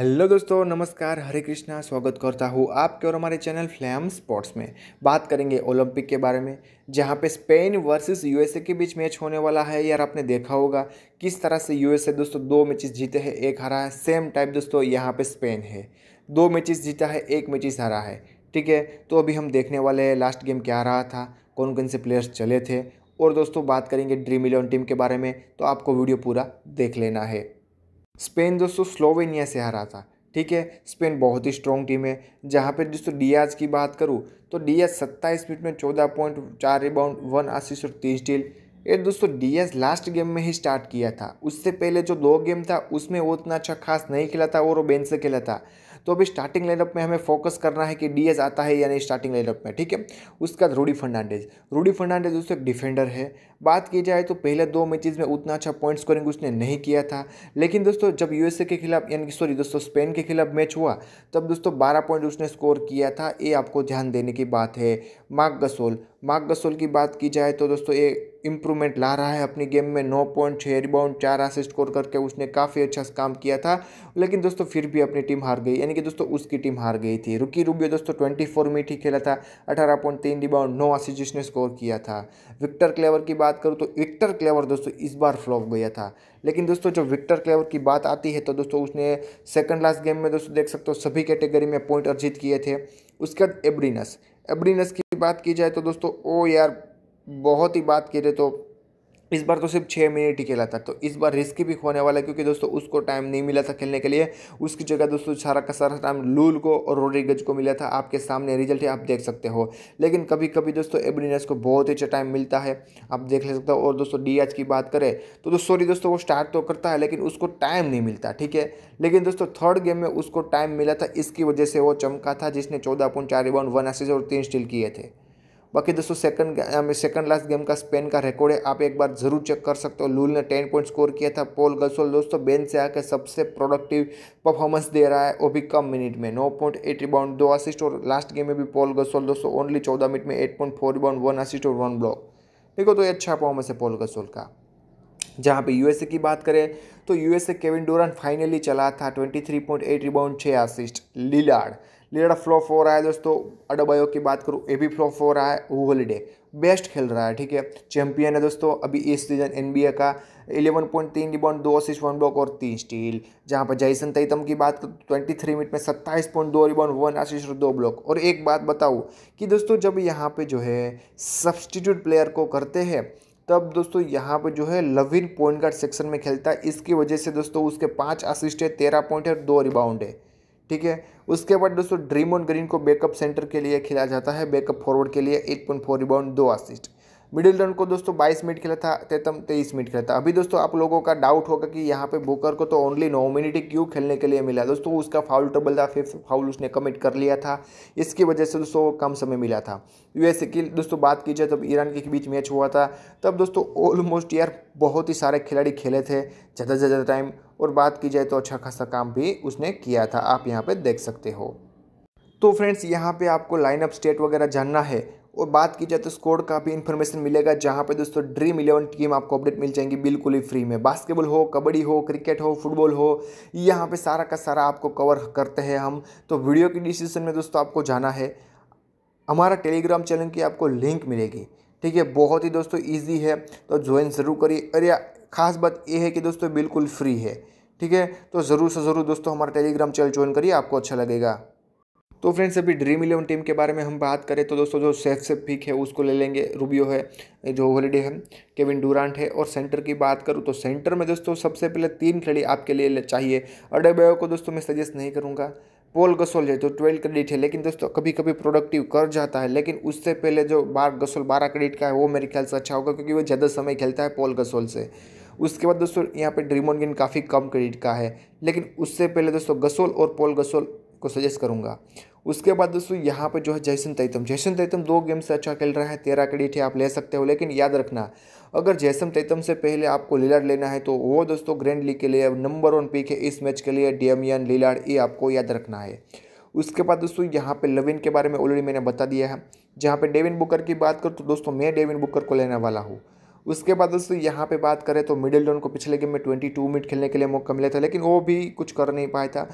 hello दोस्तों नमस्कार हरे कृष्णा स्वागत करता हूँ आपके और हमारे चैनल फ्लैम स्पोर्ट्स में बात करेंगे ओलंपिक के बारे में जहाँ पे स्पेन वर्सेस यूएसए के बीच मैच होने वाला है यार आपने देखा होगा किस तरह से यूएसए दोस्तों दो मैचेस जीते हैं एक हारा है सेम टाइप दोस्तों यहाँ पे स्पेन है दो मैचेस जीता है एक मैचेस हारा है ठीक है तो अभी हम देखने वाले हैं लास्ट गेम क्या रहा था कौन कौन से प्लेयर्स चले थे और दोस्तों बात करेंगे ड्रीम इलेवन टीम के बारे में तो आपको वीडियो पूरा देख लेना है स्पेन दोस्तों स्लोवेनिया से हारा था ठीक है स्पेन बहुत ही स्ट्रॉन्ग टीम है जहाँ पर दोस्तों डियाज की बात करूँ तो डियाज सत्ताईस मिनट में चौदह पॉइंट चार रिबाउंड वन आशीष और तीस डील ये दोस्तों डियाज लास्ट गेम में ही स्टार्ट किया था उससे पहले जो दो गेम था उसमें वो उतना अच्छा खास नहीं खेला था और वो बेंस से खेला था तो अभी स्टार्टिंग लाइनअप में हमें फोकस करना है कि डीएस आता है या नहीं स्टार्टिंग लाइनअप में ठीक है उसके बाद रूडी फर्नांडेज रूडी फर्नांडेज उससे एक डिफेंडर है बात की जाए तो पहले दो मैचेज में उतना अच्छा पॉइंट स्कोरिंग उसने नहीं किया था लेकिन दोस्तों जब यूएसए के खिलाफ यानी सॉरी दोस्तों स्पेन के खिलाफ मैच हुआ तब दोस्तों बारह पॉइंट उसने स्कोर किया था ये आपको ध्यान देने की बात है मार्क गसोल मार्क गसोल की बात की जाए तो दोस्तों ये इम्प्रूवमेंट ला रहा है अपनी गेम में नौ पॉइंट छः रिबाउंड चार असिस्ट स्कोर करके उसने काफ़ी अच्छा काम किया था लेकिन दोस्तों फिर भी अपनी टीम हार गई यानी कि दोस्तों उसकी टीम हार गई थी रुकी रूबियो दोस्तों ट्वेंटी फोर मिनट ही खेला था अठारह पॉइंट तीन रिबाउंड नौ असिस्ट जिसने स्कोर किया था विक्टर क्लेवर की बात करूँ तो विक्टर क्लेवर दोस्तों इस बार फ्लॉप गया था लेकिन दोस्तों जो विक्टर क्लेवर की बात आती है तो दोस्तों उसने सेकंड लास्ट गेम में दोस्तों देख सकते हो सभी कैटेगरी में पॉइंट अर्जित किए थे उसके बाद एब्रिनस एबडिनस की बात की जाए तो दोस्तों ओ यार बहुत ही बात जाए तो इस बार तो सिर्फ छः मिनट ही खेला था तो इस बार रिस्की भी होने वाला है क्योंकि दोस्तों उसको टाइम नहीं मिला था खेलने के लिए उसकी जगह दोस्तों सारा का सारा टाइम लूल को और रोड्रिगज को मिला था आपके सामने रिजल्ट है आप देख सकते हो लेकिन कभी कभी दोस्तों एब्रिनस को बहुत ही अच्छा टाइम मिलता है आप देख ले सकते हो और दोस्तों डी की बात करें तो दोस्तों सॉरी दोस्तों वो स्टार्ट तो करता है लेकिन उसको टाइम नहीं मिलता ठीक है लेकिन दोस्तों थर्ड गेम में उसको टाइम मिला था इसकी वजह से वो चमका था जिसने चौदह पॉइंट चार रिबाउंड वन एसिस और तीन स्टिल किए थे बाकी दोस्तों सेकंड सेकंड लास्ट गेम का स्पेन का रिकॉर्ड है आप एक बार जरूर चेक कर सकते हो लूल ने टेन पॉइंट स्कोर किया था पोल गल्सोल दोस्तों बेन से आकर सबसे प्रोडक्टिव परफॉर्मेंस दे रहा है वो भी कम मिनट में नौ पॉइंट एट रिबाउंड दो असिस्ट और लास्ट गेम में भी पोल गल्सोल दोस्तों ओनली चौदह मिनट में eight point four rebound one assist और वन ब्लॉक देखो तो ये अच्छा परफॉर्मेंस है पोल गल्सोल का जहाँ पे यूएसए की बात करें तो यूएसए केविन डोरान फाइनली चला था एट रिबाउंड छः assist Lillard leader flop four आया है दोस्तों अडोबायो की बात करूँ ए भी फ्लॉप फोर आया है वो हॉलीडे बेस्ट खेल रहा है ठीक है चैंपियन है दोस्तों अभी इस सीजन एनबीए का 11.3 रिबाउंड दो असिस्ट वन ब्लॉक और तीन स्टील जहाँ पर जयसन तैतम की बात करूँ ट्वेंटी थ्री मिनट में सत्ताईस पॉइंट दो रिबाउंड वन असिस्ट और दो ब्लॉक और एक बात बताऊँ कि दोस्तों जब यहाँ पर जो है सब्सटीट्यूट प्लेयर को करते हैं तब दोस्तों यहाँ पर जो है लविन पॉइंट गार्ड सेक्शन में खेलता है इसकी वजह से दोस्तों उसके पाँच असिस्ट है तेरह पॉइंट है और दो रिबाउंड है ठीक है उसके बाद दोस्तों ड्रीम ऑन ग्रीन को बैकअप सेंटर के लिए खिलाया जाता है बैकअप फॉरवर्ड के लिए 8.4 रिबाउंड दो असिस्ट मिडिल रन को दोस्तों 22 मिनट खेला था तेतम 23 मिनट खेला था अभी दोस्तों आप लोगों का डाउट होगा कि यहाँ पे बुकर को तो ओनली नौ मिनट क्यों खेलने के लिए मिला दोस्तों उसका फाउल ट्रबल था फिफ्थ फाउल उसने कमिट कर लिया था इसकी वजह से दोस्तों कम समय मिला था यूएसए की दोस्तों बात की जाए तब ईरान के बीच मैच हुआ था तब दोस्तों ऑलमोस्ट यार बहुत ही सारे खिलाड़ी खेले थे ज़्यादा से ज़्यादा टाइम और बात की जाए तो अच्छा खासा काम भी उसने किया था आप यहाँ पर देख सकते हो तो फ्रेंड्स यहाँ पे आपको लाइनअप स्टेट वगैरह जानना है और बात की जाए तो स्कोर का भी इन्फॉर्मेशन मिलेगा जहाँ पे दोस्तों ड्रीम इलेवन टीम आपको अपडेट मिल जाएंगी बिल्कुल ही फ्री में बास्केटबॉल हो कबड्डी हो क्रिकेट हो फुटबॉल हो यहाँ पे सारा का सारा आपको कवर करते हैं हम तो वीडियो की डिस्क्रिप्शन में दोस्तों आपको जाना है हमारा टेलीग्राम चैनल की आपको लिंक मिलेगी ठीक है बहुत ही दोस्तों ईजी है तो ज्वाइन ज़रूर करिए अरे खास बात ये है कि दोस्तों बिल्कुल फ्री है ठीक है तो ज़रूर से ज़रूर दोस्तों हमारा टेलीग्राम चैनल ज्वाइन करिए आपको अच्छा लगेगा तो फ्रेंड्स अभी ड्रीम इलेवन टीम के बारे में हम बात करें तो दोस्तों जो सेफ से पिक है उसको ले लेंगे रूबियो है जो हॉलीडे है केविन डूरांट है और सेंटर की बात करूँ तो सेंटर में दोस्तों सबसे पहले तीन खिलाड़ी आपके लिए चाहिए अडेबयो को दोस्तों मैं सजेस्ट नहीं करूँगा पोल गसोल है जो ट्वेल्व क्रेडिट है लेकिन दोस्तों कभी कभी प्रोडक्टिव कर जाता है लेकिन उससे पहले जो बार गसोल बारह क्रेडिट का है वो मेरे ख्याल से अच्छा होगा क्योंकि वो ज़्यादा समय खेलता है पोल गसोल से उसके बाद दोस्तों यहाँ पे ड्रीम गेन काफ़ी कम क्रेडिट का है लेकिन उससे पहले दोस्तों गसोल और पोल गसोल को सजेस्ट करूँगा उसके बाद दोस्तों यहाँ पर जो है जैसन तैतम जैसन तैतम दो गेम से अच्छा खेल रहा है तेरह क्रेडिट है आप ले सकते हो लेकिन याद रखना अगर जैसम तैतम से पहले आपको लीलाड लेना है तो वो दोस्तों ग्रैंड लीग के लिए नंबर वन पिक है इस मैच के लिए डीएमयन लीलाड ये आपको याद रखना है उसके बाद दोस्तों यहाँ पे लविन के बारे में ऑलरेडी मैंने बता दिया है जहाँ पे डेविन बुकर की बात करूँ तो दोस्तों मैं डेविन बुकर को लेने वाला हूँ उसके बाद दोस्तों यहाँ पे बात करें तो मिडिल डॉन को पिछले गेम में 22 मिनट खेलने के लिए मौका मिला था लेकिन वो भी कुछ कर नहीं पाया था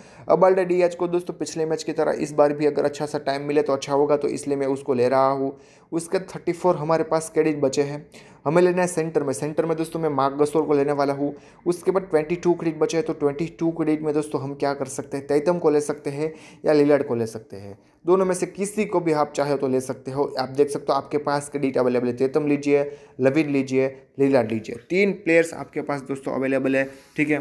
अल्ड डी एच को दोस्तों पिछले मैच की तरह इस बार भी अगर अच्छा सा टाइम मिले तो अच्छा होगा तो इसलिए मैं उसको ले रहा हूँ उसके थर्टी हमारे पास क्रेडिट बचे हैं हमें लेना है सेंटर में सेंटर में दोस्तों मैं मार्क गसोर को लेने वाला हूँ उसके बाद ट्वेंटी टू क्रेडिट बचे हैं तो ट्वेंटी टू क्रेडिट में दोस्तों हम क्या कर सकते हैं तैतम को ले सकते हैं या लीलड को ले सकते हैं दोनों में से किसी को भी आप चाहे तो ले सकते हो आप देख सकते हो आपके पास क्रेडिट अवेलेबल है तैतम लीजिए लविन लीजिए लीलाड लीजिए तीन प्लेयर्स आपके पास दोस्तों अवेलेबल है ठीक है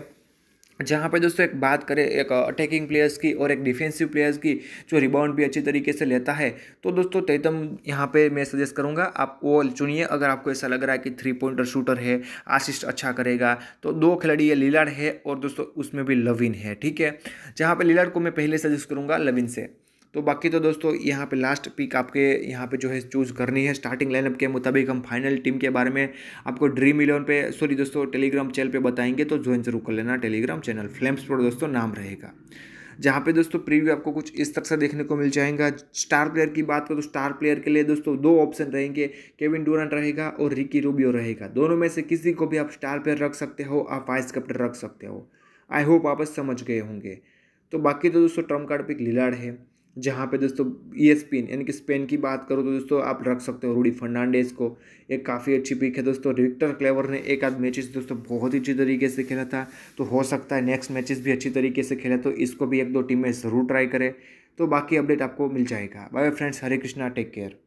जहाँ पर दोस्तों एक बात करें एक अटैकिंग प्लेयर्स की और एक डिफेंसिव प्लेयर्स की जो रिबाउंड भी अच्छी तरीके से लेता है तो दोस्तों तैतम यहाँ पे मैं सजेस्ट करूँगा आप वो चुनिए अगर आपको ऐसा लग रहा है कि थ्री पॉइंटर शूटर है आसिस्ट अच्छा करेगा तो दो खिलाड़ी ये लीलाड है और दोस्तों उसमें भी लविन है ठीक है जहाँ पर लीलाड को मैं पहले सजेस्ट करूँगा लविन से तो बाकी तो दोस्तों यहाँ पे लास्ट पिक आपके यहाँ पे जो है चूज़ करनी है स्टार्टिंग लाइनअप के मुताबिक हम फाइनल टीम के बारे में आपको ड्रीम इलेवन पे सॉरी दोस्तों टेलीग्राम चैनल पे बताएंगे तो ज्वाइन जरूर कर लेना टेलीग्राम चैनल फ्लेम्स पर दोस्तों नाम रहेगा जहाँ पे दोस्तों प्रीव्यू आपको कुछ इस तरह से देखने को मिल जाएगा स्टार प्लेयर की बात करो तो स्टार प्लेयर के लिए दोस्तों दो ऑप्शन रहेंगे केविन डूरेंट रहेगा और रिकी रूबियो रहेगा दोनों में से किसी को भी आप स्टार प्लेयर रख सकते हो आप वाइस कैप्टन रख सकते हो आई होप आप समझ गए होंगे तो बाकी तो दोस्तों ट्रम्प कार्ड पिक लिलाड है जहाँ पे दोस्तों ई e स्पिन यानी कि स्पेन की बात करो तो दोस्तों आप रख सकते हो रूडी फर्नांडेस को एक काफ़ी अच्छी पिक है दोस्तों रिक्टर क्लेवर ने एक आध मैचेस दोस्तों बहुत ही अच्छी तरीके से खेला था तो हो सकता है नेक्स्ट मैचेस भी अच्छी तरीके से खेले तो इसको भी एक दो टीमें ज़रूर ट्राई करें तो बाकी अपडेट आपको मिल जाएगा bye friends Hare Krishna take care